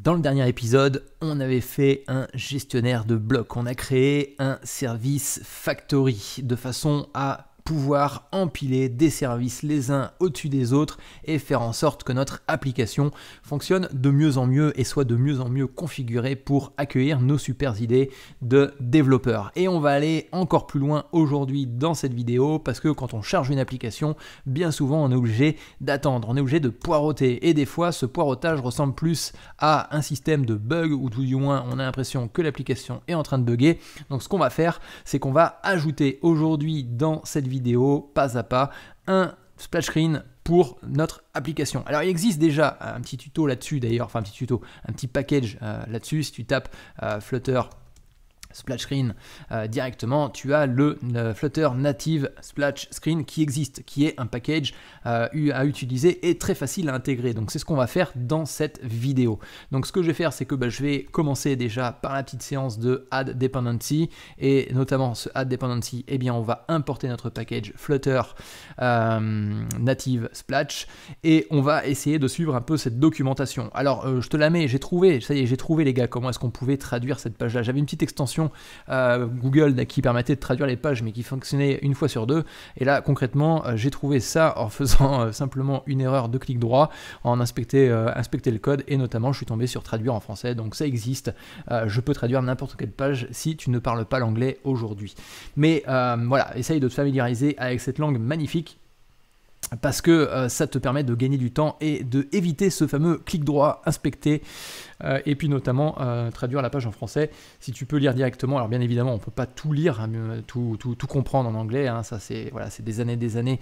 Dans le dernier épisode, on avait fait un gestionnaire de blocs, on a créé un service factory de façon à pouvoir empiler des services les uns au-dessus des autres et faire en sorte que notre application fonctionne de mieux en mieux et soit de mieux en mieux configurée pour accueillir nos super idées de développeurs. Et on va aller encore plus loin aujourd'hui dans cette vidéo parce que quand on charge une application, bien souvent on est obligé d'attendre, on est obligé de poiroter et des fois ce poirotage ressemble plus à un système de bug ou tout du moins on a l'impression que l'application est en train de bugger. Donc ce qu'on va faire, c'est qu'on va ajouter aujourd'hui dans cette vidéo vidéo pas à pas, un splash screen pour notre application. Alors il existe déjà un petit tuto là-dessus d'ailleurs, enfin un petit tuto, un petit package euh, là-dessus. Si tu tapes euh, Flutter splash screen euh, directement, tu as le, Flutter Native Splash Screen qui existe, qui est un package euh, à utiliser et très facile à intégrer. Donc c'est ce qu'on va faire dans cette vidéo. Donc ce que je vais faire, c'est que bah, je vais commencer déjà par la petite séance de Add Dependency et notamment ce Add Dependency, eh bien on va importer notre package Flutter euh, Native Splash et on va essayer de suivre un peu cette documentation. Alors je te la mets, j'ai trouvé, ça y est, j'ai trouvé les gars comment est-ce qu'on pouvait traduire cette page-là. J'avais une petite extension euh, Google qui permettait de traduire les pages mais qui fonctionnait une fois sur deux. Et là, concrètement, euh, j'ai trouvé ça en faisant euh, simplement une erreur de clic droit, en inspecter, inspecter le code et notamment je suis tombé sur traduire en français. Donc ça existe. je peux traduire n'importe quelle page si tu ne parles pas l'anglais aujourd'hui. Mais voilà, essaye de te familiariser avec cette langue magnifique parce que ça te permet de gagner du temps et de éviter ce fameux clic droit inspecter. Euh, et puis notamment euh, traduire la page en français. Si tu peux lire directement, alors bien évidemment, on ne peut pas tout lire, hein, euh, tout, comprendre en anglais, hein, ça c'est des années et des années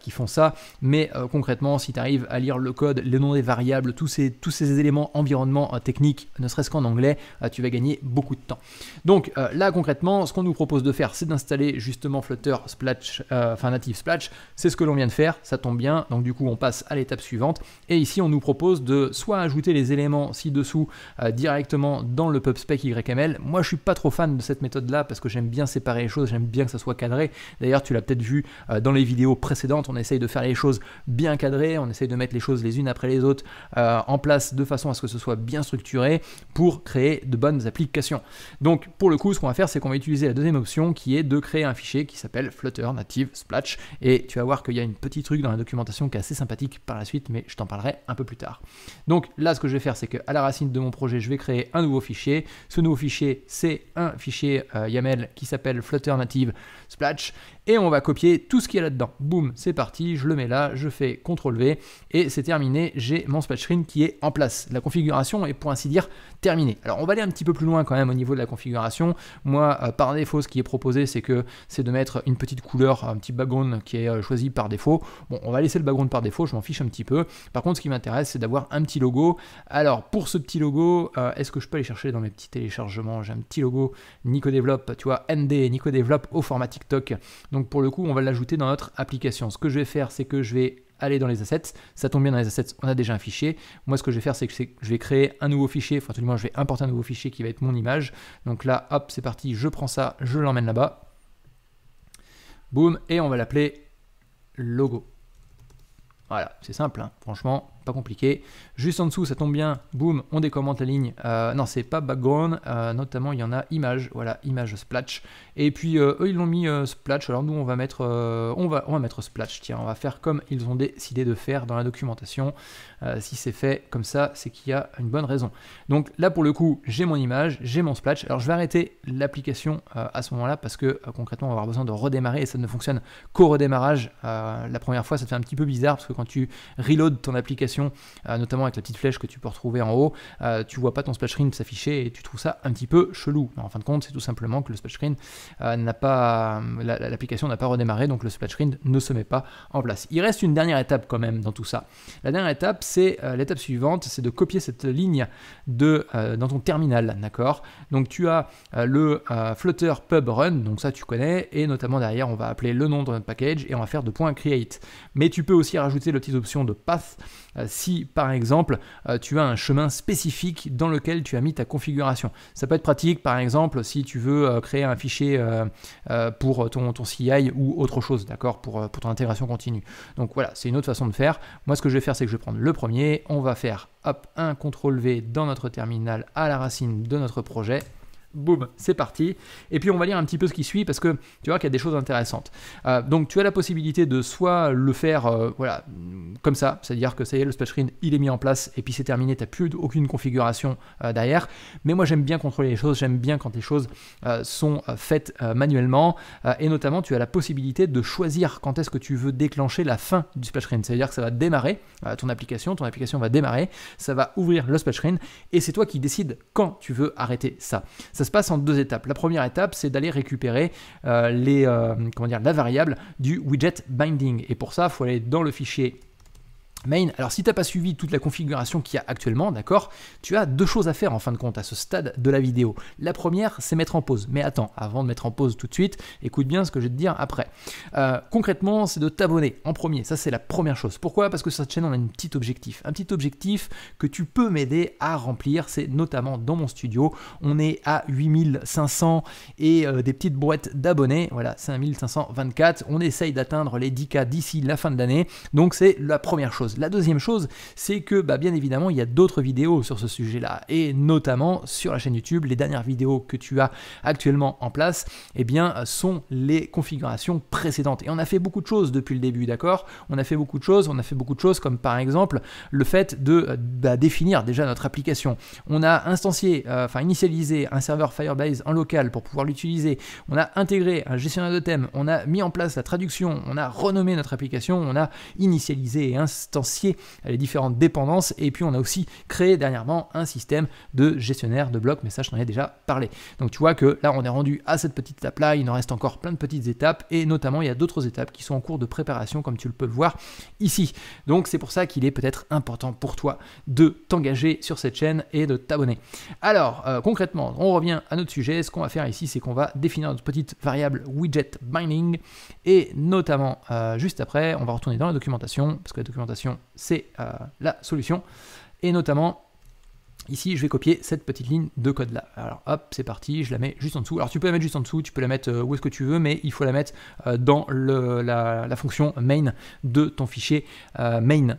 qui font ça, mais concrètement, si tu arrives à lire le code, les noms des variables, tous ces, tous ces éléments environnement techniques ne serait-ce qu'en anglais, tu vas gagner beaucoup de temps. Donc là, concrètement, ce qu'on nous propose de faire, c'est d'installer justement Flutter Splash, enfin Native Splash, c'est ce que l'on vient de faire, ça tombe bien, donc du coup, on passe à l'étape suivante, et ici, on nous propose de soit ajouter les éléments ci-dessous, euh, directement dans le PubSpec YML. Moi, je suis pas trop fan de cette méthode-là parce que j'aime bien séparer les choses, j'aime bien que ça soit cadré. D'ailleurs, tu l'as peut-être vu euh, dans les vidéos précédentes, on essaye de faire les choses bien cadrées, on essaye de mettre les choses les unes après les autres euh, en place de façon à ce que ce soit bien structuré pour créer de bonnes applications. Donc, pour le coup, ce qu'on va faire, c'est qu'on va utiliser la deuxième option qui est de créer un fichier qui s'appelle Flutter Native Splash. Et tu vas voir qu'il y a une petite truc dans la documentation qui est assez sympathique par la suite, mais je t'en parlerai un peu plus tard. Donc là, ce que je vais faire, c'est que à la racine, de mon projet, je vais créer un nouveau fichier. Ce nouveau fichier, c'est un fichier euh, YAML qui s'appelle Flutter Native Splash Et on va copier tout ce qu'il y a là-dedans. Boum, c'est parti, je le mets là, je fais CTRL V et c'est terminé. J'ai mon Splatch Screen qui est en place. La configuration est pour ainsi dire terminée. Alors on va aller un petit peu plus loin quand même au niveau de la configuration. Moi, euh, par défaut, ce qui est proposé, c'est que c'est de mettre une petite couleur, un petit background qui est euh, choisi par défaut. Bon, on va laisser le background par défaut, je m'en fiche un petit peu. Par contre, ce qui m'intéresse, c'est d'avoir un petit logo. Alors pour ce petit logo, euh, est-ce que je peux aller chercher dans mes petits téléchargements J'ai un petit logo Nico tu vois, ND Nico au format donc pour le coup, on va l'ajouter dans notre application. Ce que je vais faire, c'est que je vais aller dans les assets. Ça tombe bien dans les assets, on a déjà un fichier. Moi, ce que je vais faire, c'est que je vais créer un nouveau fichier. Enfin, tout le monde, je vais importer un nouveau fichier qui va être mon image. Donc là, hop, c'est parti. Je prends ça, je l'emmène là-bas. Boum, et on va l'appeler logo. Voilà, c'est simple, hein. franchement, compliqué. Juste en dessous, ça tombe bien, boum, on décommente la ligne. Euh, non, c'est pas background, euh, notamment il y en a image, voilà, image splatch. Et puis euh, eux, ils l'ont mis splatch, alors nous, on va, mettre, on, va, on va mettre splatch, tiens, on va faire comme ils ont décidé de faire dans la documentation. si c'est fait comme ça, c'est qu'il y a une bonne raison. Donc là, pour le coup, j'ai mon image, j'ai mon splatch. Alors je vais arrêter l'application à ce moment-là parce que concrètement, on va avoir besoin de redémarrer et ça ne fonctionne qu'au redémarrage. la première fois, ça te fait un petit peu bizarre parce que quand tu reload ton application, euh, notamment avec la petite flèche que tu peux retrouver en haut, euh, tu vois pas ton splash screen s'afficher et tu trouves ça un petit peu chelou. en fin de compte, c'est tout simplement que le splash screen euh, n'a pas, l'application n'a pas redémarré, donc le splash screen ne se met pas en place. Il reste une dernière étape quand même dans tout ça. La dernière étape, c'est l'étape suivante, c'est de copier cette ligne de, dans ton terminal, d'accord Donc tu as le Flutter Pub Run, donc ça tu connais, et notamment derrière, on va appeler le nom de notre package et on va faire de point create. Mais tu peux aussi rajouter la petite option de path euh, si par exemple euh, tu as un chemin spécifique dans lequel tu as mis ta configuration. Ça peut être pratique par exemple si tu veux euh, créer un fichier pour ton, ton CI ou autre chose, d'accord, pour, ton intégration continue. Donc voilà, c'est une autre façon de faire. Moi ce que je vais faire c'est que je vais prendre le premier, on va faire hop, un CTRL V dans notre terminal à la racine de notre projet. Boum, c'est parti. Et puis on va lire un petit peu ce qui suit parce que tu vois qu'il y a des choses intéressantes. Euh, donc tu as la possibilité de soit le faire euh, voilà, comme ça, c'est-à-dire que ça y est, le splash screen il est mis en place et puis c'est terminé, tu n'as plus aucune configuration euh, derrière. Mais moi j'aime bien contrôler les choses, j'aime bien quand les choses sont faites manuellement et notamment tu as la possibilité de choisir quand est-ce que tu veux déclencher la fin du splash screen. C'est-à-dire que ça va démarrer ton application, ton application va démarrer, ça va ouvrir le splash screen et c'est toi qui décides quand tu veux arrêter ça ça se passe en deux étapes. La première étape, c'est d'aller récupérer euh, les, euh, comment la variable du widget binding. Et pour ça, il faut aller dans le fichier main. Alors si tu n'as pas suivi toute la configuration qu'il y a actuellement, d'accord, tu as deux choses à faire en fin de compte à ce stade de la vidéo. La première, c'est mettre en pause. Mais attends, avant de mettre en pause tout de suite, écoute bien ce que je vais te dire après. Euh, concrètement, c'est de t'abonner en premier. Ça, c'est la première chose. Pourquoi Parce que sur cette chaîne, on a un petit objectif. Un petit objectif que tu peux m'aider à remplir. C'est notamment dans mon studio. On est à 8500 et euh, des petites boîtes d'abonnés. Voilà, c'est 5524. On essaye d'atteindre les 10K d'ici la fin de l'année. Donc c'est la première chose. La deuxième chose, c'est que bah, bien évidemment, il y a d'autres vidéos sur ce sujet-là, et notamment sur la chaîne YouTube, les dernières vidéos que tu as actuellement en place, eh bien, sont les configurations précédentes. Et on a fait beaucoup de choses depuis le début, d'accord On a fait beaucoup de choses, on a fait beaucoup de choses comme par exemple le fait de euh, bah, définir déjà notre application. On a instancié, euh, enfin initialisé un serveur Firebase en local pour pouvoir l'utiliser. On a intégré un gestionnaire de thèmes, on a mis en place la traduction, on a renommé notre application, on a initialisé et instancié les différentes dépendances. Et puis on a aussi créé dernièrement un système de gestionnaire de blocs, mais ça je t'en ai déjà parlé. Donc tu vois que là on est rendu à cette petite étape là, il en reste encore plein de petites étapes, et notamment il y a d'autres étapes qui sont en cours de préparation comme tu le peux le voir ici. Donc c'est pour ça qu'il est peut-être important pour toi de t'engager sur cette chaîne et de t'abonner. Alors euh, concrètement, on revient à notre sujet, ce qu'on va faire ici c'est qu'on va définir notre petite variable widget binding, et notamment euh, juste après on va retourner dans la documentation, parce que la documentation c'est euh, la solution. Et notamment, ici, je vais copier cette petite ligne de code là. Alors hop, c'est parti, je la mets juste en dessous. Alors tu peux la mettre juste en dessous, tu peux la mettre euh, où est-ce que tu veux, mais il faut la mettre euh, dans la, la, fonction main de ton fichier main.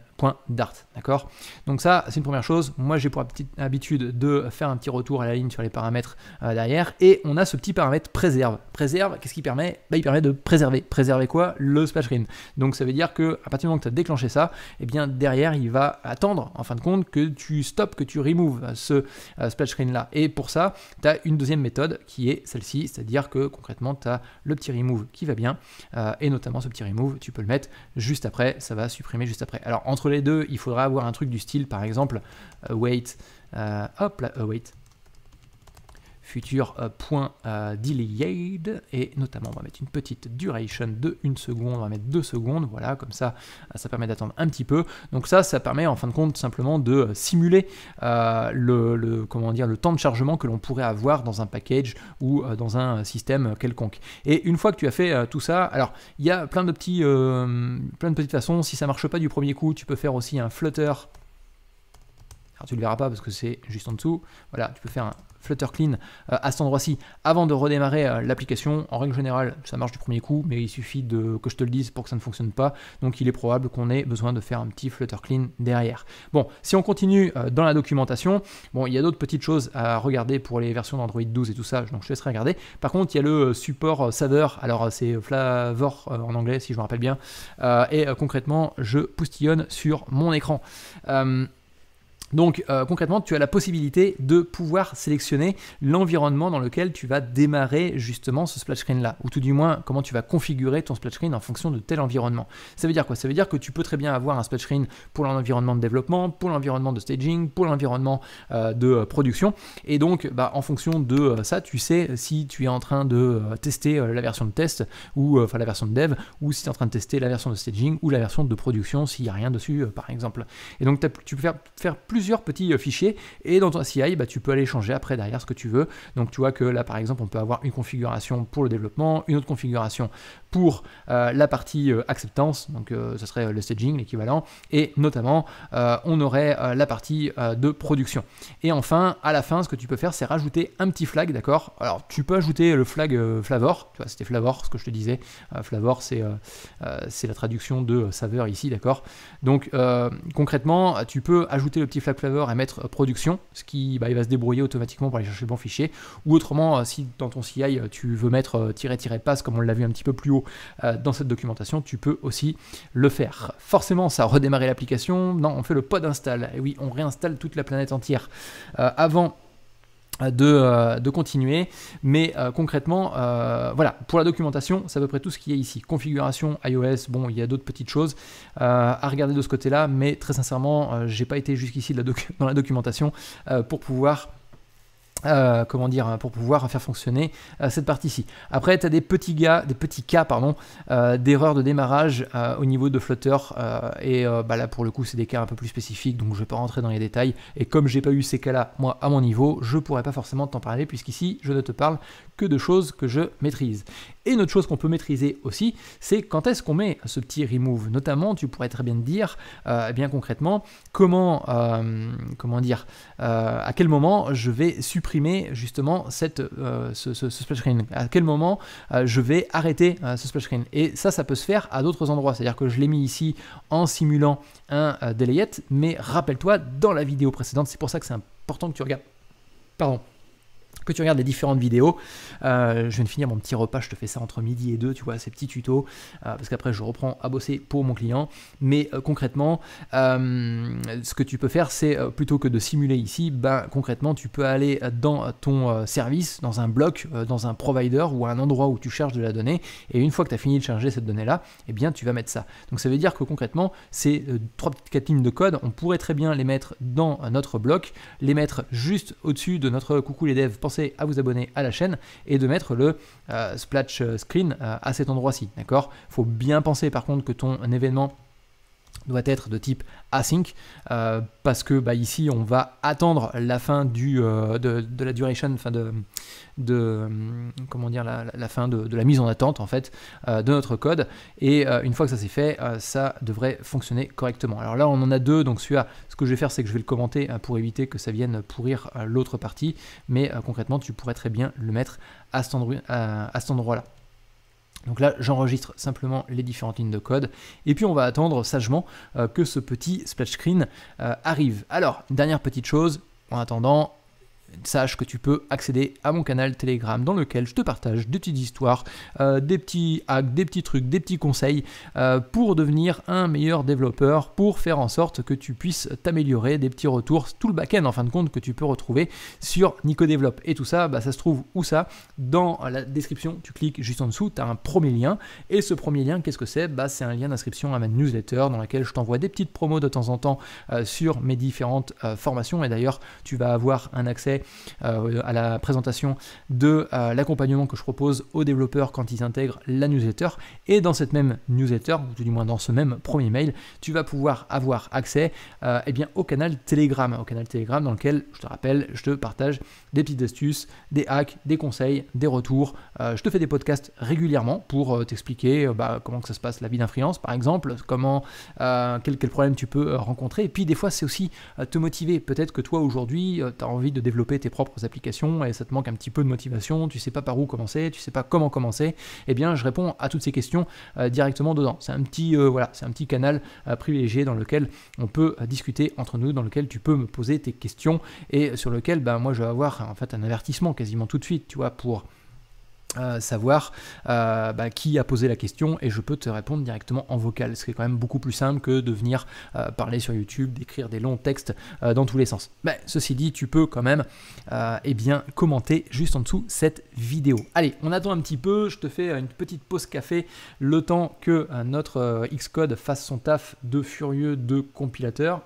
.dart, d'accord Donc ça, c'est une première chose. Moi, j'ai pour habitude de faire un petit retour à la ligne sur les paramètres euh, derrière, et on a ce petit paramètre préserve. Préserve, qu'est-ce qui permet bah, Il permet de préserver. Préserver quoi Le splash screen. Donc ça veut dire que à partir du moment que tu as déclenché ça, et eh bien derrière, il va attendre, en fin de compte, que tu stops, que tu removes ce euh, splash screen là. Et pour ça, tu as une deuxième méthode qui est celle-ci, c'est-à-dire que concrètement, tu as le petit remove qui va bien, euh, et notamment ce petit remove, tu peux le mettre juste après, ça va supprimer juste après. Alors entre les deux, il faudra avoir un truc du style, par exemple, euh, wait, euh, hop là, euh, wait futur euh, point euh, et notamment on va mettre une petite duration de une seconde, on va mettre deux secondes, voilà comme ça euh, ça permet d'attendre un petit peu. Donc ça ça permet en fin de compte simplement de simuler le, comment dire, le temps de chargement que l'on pourrait avoir dans un package ou dans un système quelconque. Et une fois que tu as fait tout ça, alors il y a plein de petits plein de petites façons, si ça marche pas du premier coup, tu peux faire aussi un flutter alors tu ne le verras pas parce que c'est juste en dessous. Voilà, tu peux faire un Flutter Clean euh, à cet endroit-ci avant de redémarrer euh, l'application. En règle générale, ça marche du premier coup, mais il suffit de, que je te le dise pour que ça ne fonctionne pas. Donc il est probable qu'on ait besoin de faire un petit Flutter Clean derrière. Bon, si on continue euh, dans la documentation, bon, il y a d'autres petites choses à regarder pour les versions d'Android 12 et tout ça, donc je te laisserai regarder. Par contre, il y a le support saveur, alors c'est flavor en anglais si je me rappelle bien, et concrètement, je poustillonne sur mon écran. Donc euh, concrètement, tu as la possibilité de pouvoir sélectionner l'environnement dans lequel tu vas démarrer justement ce splash screen là, ou tout du moins comment tu vas configurer ton splash screen en fonction de tel environnement. Ça veut dire quoi Ça veut dire que tu peux très bien avoir un splash screen pour l'environnement de développement, pour l'environnement de staging, pour l'environnement euh, de euh, production, et donc bah, en fonction de ça, tu sais si tu es en train de tester la version de test ou enfin la version de dev, ou si tu es en train de tester la version de staging ou la version de production s'il n'y a rien dessus par exemple. Et donc tu peux faire plus plusieurs petits euh, fichiers et dans ton CI, bah, tu peux aller changer après derrière ce que tu veux. Donc tu vois que là par exemple, on peut avoir une configuration pour le développement, une autre configuration pour euh, la partie euh, acceptance, donc ce serait le staging, l'équivalent, et notamment on aurait la partie de production. Et enfin, à la fin, ce que tu peux faire, c'est rajouter un petit flag, d'accord Alors tu peux ajouter le flag flavor, tu vois, c'était flavor, ce que je te disais, flavor c'est c'est la traduction de saveur ici, d'accord Donc concrètement, tu peux ajouter le petit flag et mettre euh, production, ce qui bah, il va se débrouiller automatiquement pour aller chercher le bon fichier. Ou autrement, euh, si dans ton CI euh, tu veux mettre tiret-passe comme on l'a vu un petit peu plus haut dans cette documentation, tu peux aussi le faire. Forcément, ça a redémarré l'application. Non, on fait le pod install. Et oui, on réinstalle toute la planète entière. avant euh, euh, de, continuer. Mais euh, concrètement, voilà, pour la documentation, c'est à peu près tout ce qu'il y a ici. Configuration, iOS, bon, il y a d'autres petites choses à regarder de ce côté-là, mais très sincèrement, j'ai pas été jusqu'ici dans la documentation pour pouvoir euh, comment dire, hein, pour pouvoir faire fonctionner euh, cette partie-ci. Après, tu as des petits, gars, des petits cas pardon, euh, d'erreurs de démarrage au niveau de flotteur. et bah là pour le coup, c'est des cas un peu plus spécifiques, donc je ne vais pas rentrer dans les détails. Et comme j'ai pas eu ces cas-là, moi, à mon niveau, je pourrais pas forcément t'en parler, puisqu'ici, je ne te parle de choses que je maîtrise. Et une autre chose qu'on peut maîtriser aussi, c'est quand est-ce qu'on met ce petit remove. Notamment, tu pourrais très bien dire, euh, eh bien concrètement, comment, euh, comment dire, euh, à quel moment je vais supprimer justement cette, ce, splash screen, à quel moment je vais arrêter ce splash screen. Et ça, ça peut se faire à d'autres endroits. C'est-à-dire que je l'ai mis ici en simulant un délayette, mais rappelle-toi dans la vidéo précédente, c'est pour ça que c'est important que tu regardes. Pardon que tu regardes les différentes vidéos. Euh, je viens de finir mon petit repas, je te fais ça entre midi et deux, tu vois, ces petits tutos, euh, parce qu'après je reprends à bosser pour mon client. Mais euh, concrètement, ce que tu peux faire, c'est plutôt que de simuler ici, ben, concrètement, tu peux aller dans ton service, dans un bloc, dans un provider ou un endroit où tu charges de la donnée, et une fois que tu as fini de charger cette donnée-là, eh bien tu vas mettre ça. Donc ça veut dire que concrètement, ces trois petites quatre lignes de code, on pourrait très bien les mettre dans notre bloc, les mettre juste au-dessus de notre coucou les devs pensez à vous abonner à la chaîne et de mettre le euh, splash euh, screen euh, à cet endroit-ci. D'accord Faut bien penser par contre que ton événement doit être de type async euh, parce que bah, ici on va attendre la fin du, euh, de, la duration, fin de, de euh, comment dire la, fin de, la mise en attente en fait de notre code et une fois que ça c'est fait ça devrait fonctionner correctement. Alors là on en a deux donc celui-là ce que je vais faire c'est que je vais le commenter hein, pour éviter que ça vienne pourrir l'autre partie mais concrètement tu pourrais très bien le mettre à cet endroit-là. Donc là, j'enregistre simplement les différentes lignes de code et puis on va attendre sagement euh, que ce petit splash screen euh, arrive. Alors, dernière petite chose, en attendant, sache que tu peux accéder à mon canal Telegram dans lequel je te partage des petites histoires, euh, des petits hacks, des petits trucs, des petits conseils euh, pour devenir un meilleur développeur, pour faire en sorte que tu puisses t'améliorer, des petits retours, tout le back-end en fin de compte que tu peux retrouver sur NicoDevelop. Et tout ça, bah, ça se trouve où ça Dans la description, tu cliques juste en dessous, tu as un premier lien. Et ce premier lien, qu'est-ce que c'est bah, C'est un lien d'inscription à ma newsletter dans laquelle je t'envoie des petites promos de temps en temps euh, sur mes différentes formations. Et d'ailleurs, tu vas avoir un accès euh, à la présentation de euh, l'accompagnement que je propose aux développeurs quand ils intègrent la newsletter. Et dans cette même newsletter, ou tout du moins dans ce même premier mail, tu vas pouvoir avoir accès euh, eh bien, au canal Telegram, au canal Telegram dans lequel, je te rappelle, je te partage des petites astuces, des hacks, des conseils, des retours. Euh, je te fais des podcasts régulièrement pour euh, t'expliquer euh, bah, comment ça se passe la vie d'influence, par exemple, comment, quel, problème tu peux rencontrer. Et puis des fois, c'est aussi te motiver. Peut-être que toi, aujourd'hui, tu as envie de développer tes propres applications et ça te manque un petit peu de motivation, tu sais pas par où commencer, tu sais pas comment commencer. Eh bien, je réponds à toutes ces questions directement dedans. C'est un petit, voilà, c'est un petit canal privilégié dans lequel on peut discuter entre nous, dans lequel tu peux me poser tes questions et sur lequel bah, moi, je vais avoir en fait un avertissement quasiment tout de suite, tu vois, pour euh, savoir euh, bah, qui a posé la question et je peux te répondre directement en vocal, ce qui est quand même beaucoup plus simple que de venir euh, parler sur YouTube, d'écrire des longs textes dans tous les sens. Mais ceci dit, tu peux quand même eh bien, commenter juste en dessous cette vidéo. Allez, on attend un petit peu, je te fais une petite pause café, le temps que notre Xcode fasse son taf de furieux de compilateur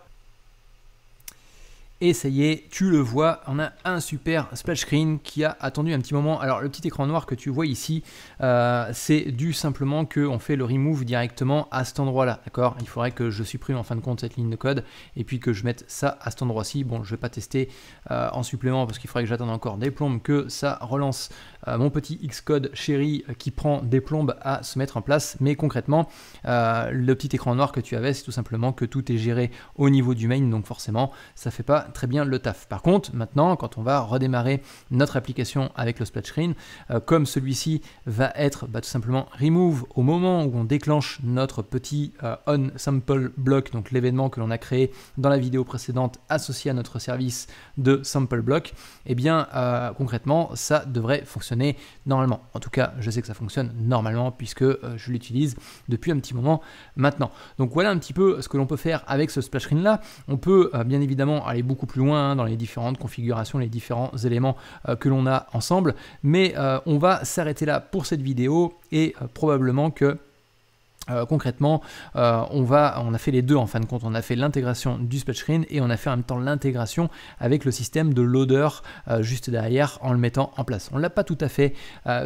et ça y est, tu le vois, on a un super splash screen qui a attendu un petit moment. Alors le petit écran noir que tu vois ici, euh, c'est dû simplement qu'on fait le remove directement à cet endroit-là, d'accord Il faudrait que je supprime en fin de compte cette ligne de code et puis que je mette ça à cet endroit-ci. Bon, je ne vais pas tester euh, en supplément parce qu'il faudrait que j'attende encore des plombes que ça relance euh, mon petit Xcode chéri qui prend des plombes à se mettre en place. Mais concrètement, le petit écran noir que tu avais, c'est tout simplement que tout est géré au niveau du main, donc forcément, ça fait pas très bien le taf. Par contre, maintenant, quand on va redémarrer notre application avec le splash screen, euh, comme celui-ci va être bah, tout simplement remove au moment où on déclenche notre petit euh, on sample block, donc l'événement que l'on a créé dans la vidéo précédente associé à notre service de sample block, et eh bien euh, concrètement, ça devrait fonctionner normalement. En tout cas, je sais que ça fonctionne normalement puisque je l'utilise depuis un petit moment maintenant. Donc voilà un petit peu ce que l'on peut faire avec ce splash screen là. On peut bien évidemment aller beaucoup beaucoup plus loin hein, dans les différentes configurations, les différents éléments euh, que l'on a ensemble. Mais euh, on va s'arrêter là pour cette vidéo et euh, probablement que euh, concrètement, euh, on, va, on a fait les deux en fin de compte. On a fait l'intégration du split screen et on a fait en même temps l'intégration avec le système de loader euh, juste derrière en le mettant en place. On ne l'a pas tout à fait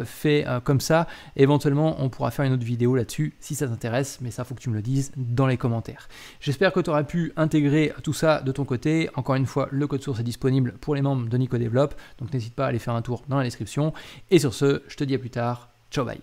fait comme ça. Éventuellement, on pourra faire une autre vidéo là-dessus si ça t'intéresse, mais ça, faut que tu me le dises dans les commentaires. J'espère que tu auras pu intégrer tout ça de ton côté. Encore une fois, le code source est disponible pour les membres de Nico Develop, donc n'hésite pas à aller faire un tour dans la description. Et sur ce, je te dis à plus tard. Ciao, bye.